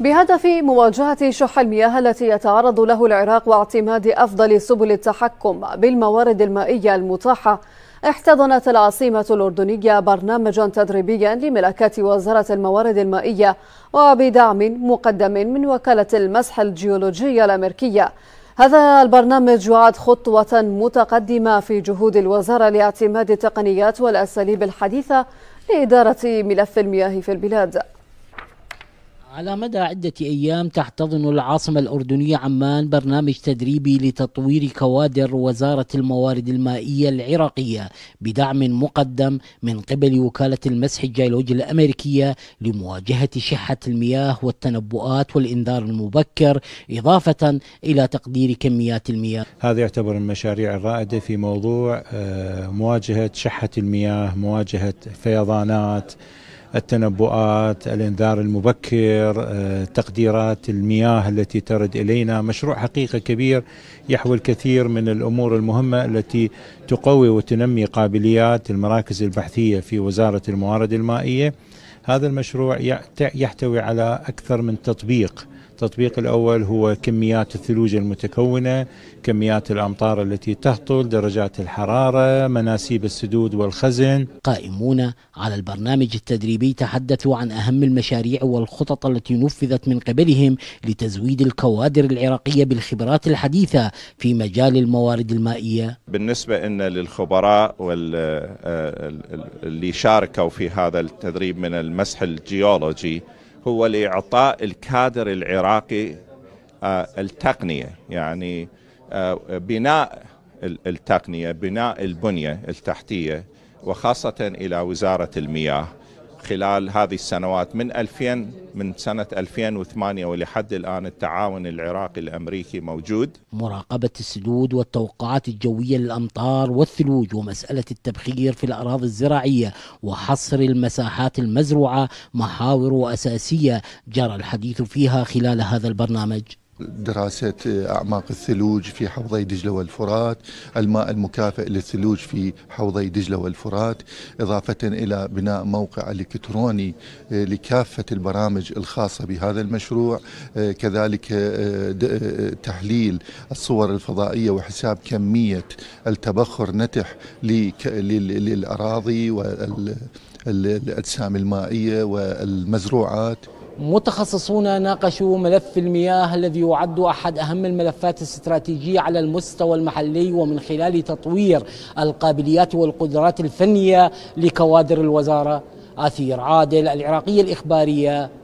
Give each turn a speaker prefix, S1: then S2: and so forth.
S1: بهدف مواجهة شح المياه التي يتعرض له العراق واعتماد أفضل سبل التحكم بالموارد المائية المتاحة احتضنت العاصمة الأردنية برنامجا تدريبيا لملكة وزارة الموارد المائية وبدعم مقدم من وكالة المسح الجيولوجية الأمريكية هذا البرنامج يعد خطوة متقدمة في جهود الوزارة لاعتماد التقنيات والأساليب الحديثة لإدارة ملف المياه في البلاد
S2: على مدى عدة أيام تحتضن العاصمة الأردنية عمان برنامج تدريبي لتطوير كوادر وزارة الموارد المائية العراقية بدعم مقدم من قبل وكالة المسح الجيولوجي الأمريكية لمواجهة شحة المياه والتنبؤات والإنذار المبكر إضافة إلى تقدير كميات المياه هذا
S3: يعتبر المشاريع الرائدة في موضوع آه، مواجهة شحة المياه مواجهة فيضانات التنبؤات الانذار المبكر آه، تقديرات المياه التي ترد الينا مشروع حقيقه كبير يحوي الكثير من الامور المهمه التي تقوي وتنمي قابليات المراكز البحثيه في وزاره الموارد المائيه هذا المشروع يحتوي على اكثر من تطبيق التطبيق الأول هو كميات الثلوج المتكونة كميات الأمطار التي تهطل درجات الحرارة مناسيب السدود والخزن
S2: قائمون على البرنامج التدريبي تحدثوا عن أهم المشاريع والخطط التي نفذت من قبلهم لتزويد الكوادر العراقية بالخبرات الحديثة في مجال الموارد المائية
S4: بالنسبة إن للخبراء واللي آه، شاركوا في هذا التدريب من المسح الجيولوجي هو لإعطاء الكادر العراقي آه، التقنية يعني آه، بناء التقنية بناء البنية التحتية وخاصة إلى وزارة المياه خلال هذه السنوات من 2000 من سنة 2008 ولحد الآن التعاون العراقي الأمريكي موجود
S2: مراقبة السدود والتوقعات الجوية للأمطار والثلوج ومسألة التبخير في الأراضي الزراعية وحصر المساحات المزروعة محاور أساسية جرى الحديث فيها خلال هذا البرنامج
S5: دراسة أعماق الثلوج في حوضي دجلة والفرات الماء المكافئ للثلوج في حوضي دجلة والفرات إضافة إلى بناء موقع إلكتروني آه، لكافة البرامج الخاصة بهذا المشروع آه، كذلك آه، تحليل الصور الفضائية وحساب كمية التبخر نتح للأراضي
S2: والأجسام المائيه والمزروعات متخصصون ناقشوا ملف المياه الذي يعد احد اهم الملفات الاستراتيجيه على المستوى المحلي ومن خلال تطوير القابليات والقدرات الفنيه لكوادر الوزاره اثير عادل العراقيه الاخباريه